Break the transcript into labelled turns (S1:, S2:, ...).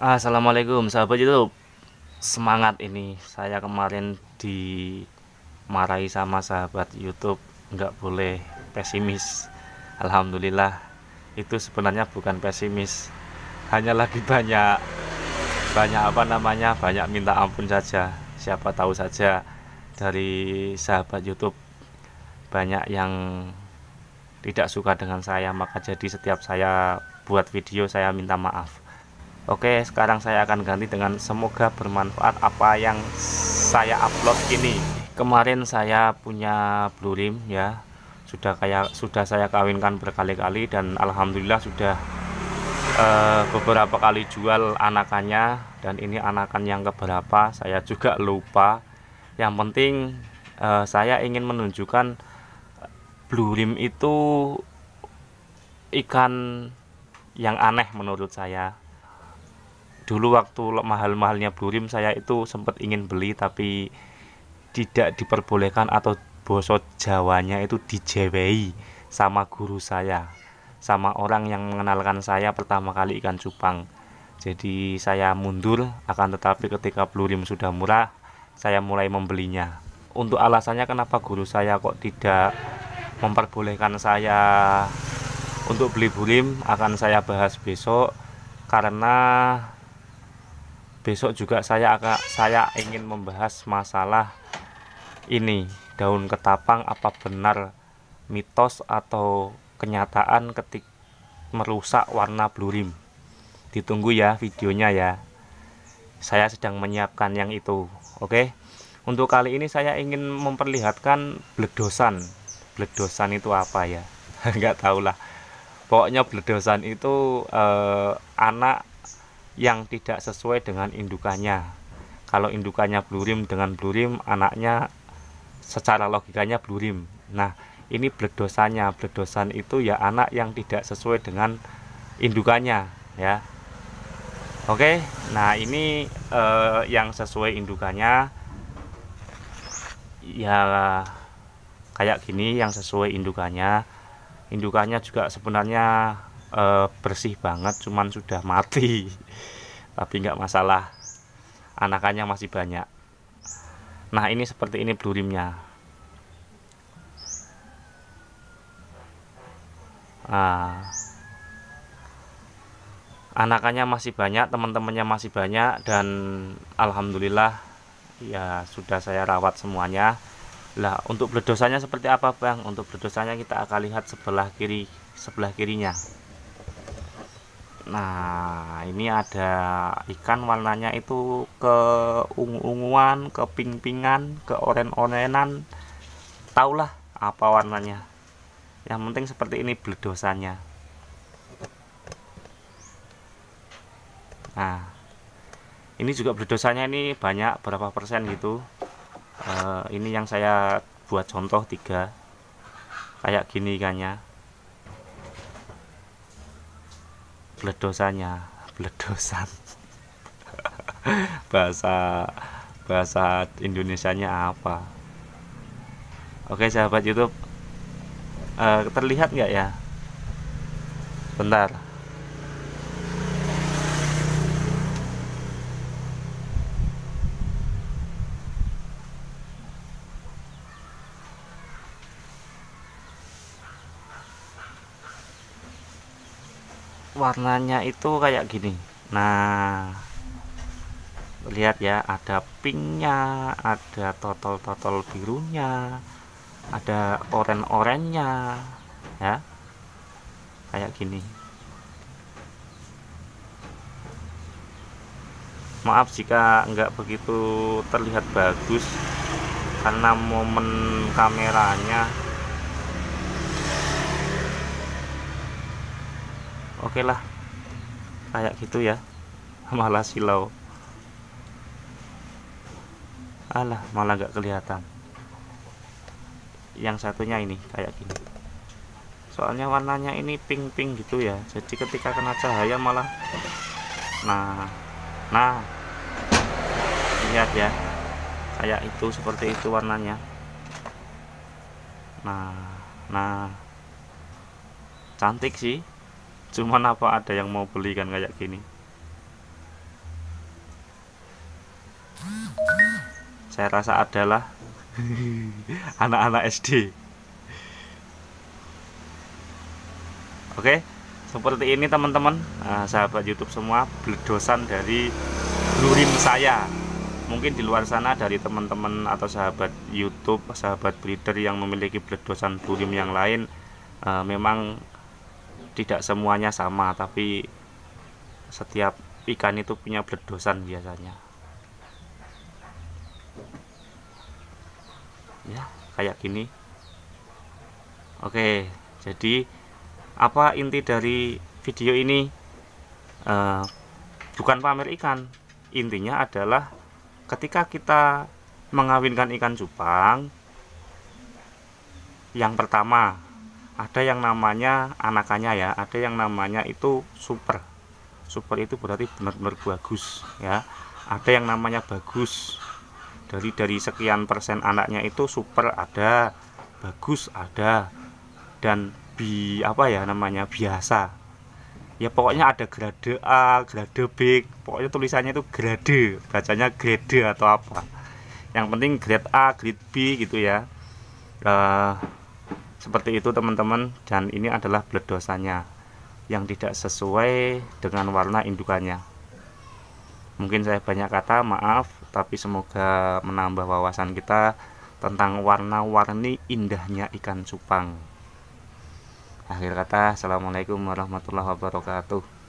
S1: Assalamualaikum sahabat YouTube Semangat ini Saya kemarin dimarahi sama sahabat YouTube nggak boleh pesimis Alhamdulillah Itu sebenarnya bukan pesimis Hanya lagi banyak Banyak apa namanya Banyak minta ampun saja Siapa tahu saja Dari sahabat YouTube Banyak yang tidak suka dengan saya Maka jadi setiap saya buat video saya minta maaf Oke sekarang saya akan ganti dengan semoga bermanfaat apa yang saya upload ini kemarin saya punya blue rim ya sudah kayak sudah saya kawinkan berkali-kali dan alhamdulillah sudah uh, beberapa kali jual anakannya dan ini anakan yang keberapa saya juga lupa yang penting uh, saya ingin menunjukkan blue rim itu ikan yang aneh menurut saya dulu waktu mahal-mahalnya Blurim saya itu sempat ingin beli tapi tidak diperbolehkan atau boso Jawanya itu dijewei sama guru saya sama orang yang mengenalkan saya pertama kali ikan cupang jadi saya mundur akan tetapi ketika Blurim sudah murah saya mulai membelinya untuk alasannya kenapa guru saya kok tidak memperbolehkan saya untuk beli bulim akan saya bahas besok karena besok juga saya akan saya ingin membahas masalah ini daun ketapang apa benar mitos atau kenyataan ketik merusak warna blurim ditunggu ya videonya ya saya sedang menyiapkan yang itu oke untuk kali ini saya ingin memperlihatkan bledosan bledosan itu apa ya nggak tahulah pokoknya bledosan itu eh, anak yang tidak sesuai dengan indukannya. Kalau indukannya blurim dengan blurim, anaknya secara logikanya blurim. Nah, ini bledosannya. Bledosan itu ya anak yang tidak sesuai dengan indukannya, ya. Oke, nah ini eh, yang sesuai indukannya ya kayak gini yang sesuai indukannya indukannya juga sebenarnya e, bersih banget cuman sudah mati tapi nggak masalah anakannya masih banyak nah ini seperti ini blurimnya nah anakannya masih banyak teman-temannya masih banyak dan alhamdulillah ya sudah saya rawat semuanya lah untuk berdosanya seperti apa bang untuk berdosanya kita akan lihat sebelah kiri sebelah kirinya Nah, ini ada ikan warnanya itu ke ungu-unguan, ke ping pingan ke oren-orenan. Taulah apa warnanya. Yang penting seperti ini bledosannya. Nah, ini juga bledosannya ini banyak berapa persen gitu. Uh, ini yang saya buat contoh tiga kayak gini ikannya. bledosannya bledosan bahasa bahasa Indonesianya apa oke sahabat YouTube uh, terlihat nggak ya bentar warnanya itu kayak gini nah lihat ya ada pinknya ada totol-totol birunya ada oren-orennya ya kayak gini maaf jika enggak begitu terlihat bagus karena momen kameranya oke lah kayak gitu ya malah silau alah malah gak kelihatan yang satunya ini kayak gini soalnya warnanya ini pink-pink gitu ya jadi ketika kena cahaya malah nah nah lihat ya kayak itu seperti itu warnanya nah nah cantik sih cuman apa ada yang mau beli kan kayak gini saya rasa adalah anak-anak SD oke seperti ini teman-teman nah, sahabat YouTube semua berdosan dari lurim saya mungkin di luar sana dari teman-teman atau sahabat YouTube, sahabat breeder yang memiliki bledosan blurim yang lain, uh, memang tidak semuanya sama tapi setiap ikan itu punya berdosan biasanya ya kayak gini oke jadi apa inti dari video ini e, bukan pamer ikan intinya adalah ketika kita mengawinkan ikan cupang yang pertama ada yang namanya anakannya ya ada yang namanya itu super super itu berarti benar-benar bagus ya ada yang namanya bagus dari dari sekian persen anaknya itu super ada bagus ada dan bi apa ya namanya biasa ya pokoknya ada grade A, grade B, pokoknya tulisannya itu grade, bacanya grade atau apa. Yang penting grade A, grade B gitu ya. Uh, seperti itu teman-teman dan ini adalah dosanya yang tidak sesuai dengan warna indukannya mungkin saya banyak kata maaf tapi semoga menambah wawasan kita tentang warna-warni indahnya ikan cupang akhir kata assalamualaikum warahmatullahi wabarakatuh